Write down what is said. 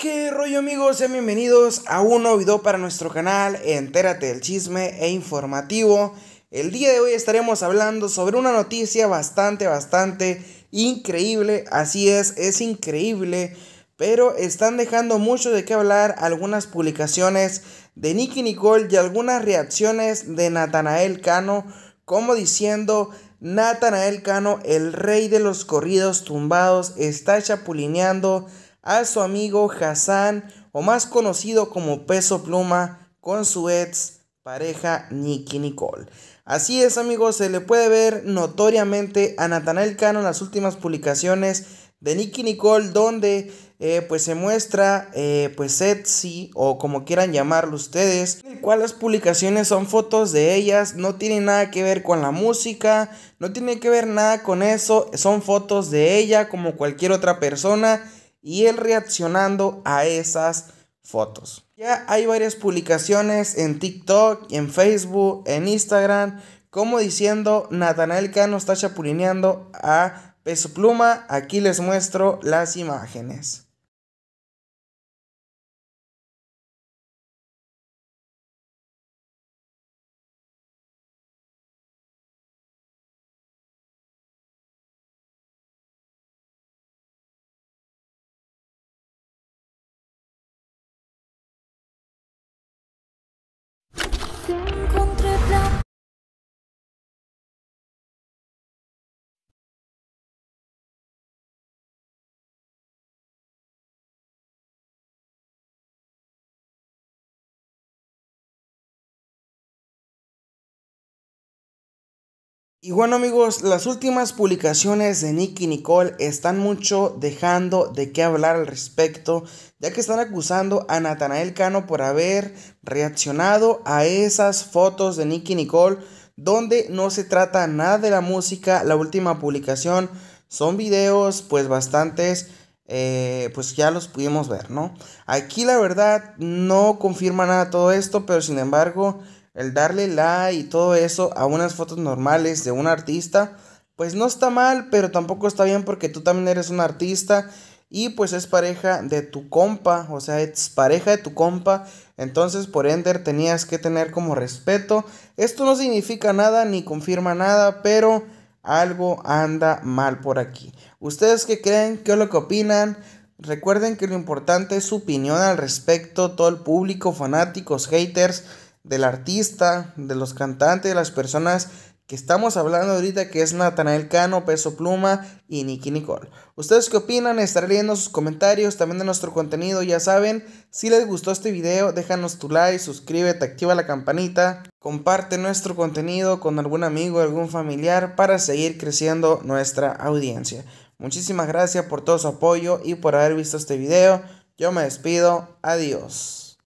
¿Qué rollo amigos? Sean bienvenidos a un nuevo video para nuestro canal Entérate del chisme e informativo. El día de hoy estaremos hablando sobre una noticia bastante, bastante increíble. Así es, es increíble. Pero están dejando mucho de qué hablar algunas publicaciones de Nicky Nicole y algunas reacciones de Natanael Cano, como diciendo, Natanael Cano, el rey de los corridos tumbados, está chapulineando a su amigo Hassan, o más conocido como Peso Pluma, con su ex pareja nikki Nicole. Así es, amigos, se le puede ver notoriamente a Nathanael Cano en las últimas publicaciones de nikki Nicole, donde eh, pues se muestra eh, pues Etsy o como quieran llamarlo ustedes, en las publicaciones son fotos de ellas, no tienen nada que ver con la música, no tiene que ver nada con eso, son fotos de ella como cualquier otra persona y él reaccionando a esas fotos. Ya hay varias publicaciones en TikTok, en Facebook, en Instagram, como diciendo Natanael Cano está chapulineando a Peso Pluma. Aquí les muestro las imágenes. Y bueno amigos, las últimas publicaciones de Nicky Nicole están mucho dejando de qué hablar al respecto, ya que están acusando a Natanael Cano por haber reaccionado a esas fotos de Nicky Nicole, donde no se trata nada de la música, la última publicación son videos pues bastantes eh, pues ya los pudimos ver, ¿no? Aquí la verdad no confirma nada todo esto, pero sin embargo el darle like y todo eso a unas fotos normales de un artista, pues no está mal, pero tampoco está bien porque tú también eres un artista y pues es pareja de tu compa, o sea, es pareja de tu compa, entonces por ende tenías que tener como respeto. Esto no significa nada ni confirma nada, pero algo anda mal por aquí. ¿Ustedes que creen? ¿Qué es lo que opinan? Recuerden que lo importante es su opinión al respecto, todo el público, fanáticos, haters del artista, de los cantantes, de las personas que estamos hablando ahorita, que es Natanael Cano, Peso Pluma y Nicky Nicole. ¿Ustedes qué opinan? Estaré leyendo sus comentarios, también de nuestro contenido, ya saben. Si les gustó este video, déjanos tu like, suscríbete, activa la campanita, comparte nuestro contenido con algún amigo, algún familiar para seguir creciendo nuestra audiencia. Muchísimas gracias por todo su apoyo y por haber visto este video. Yo me despido, adiós.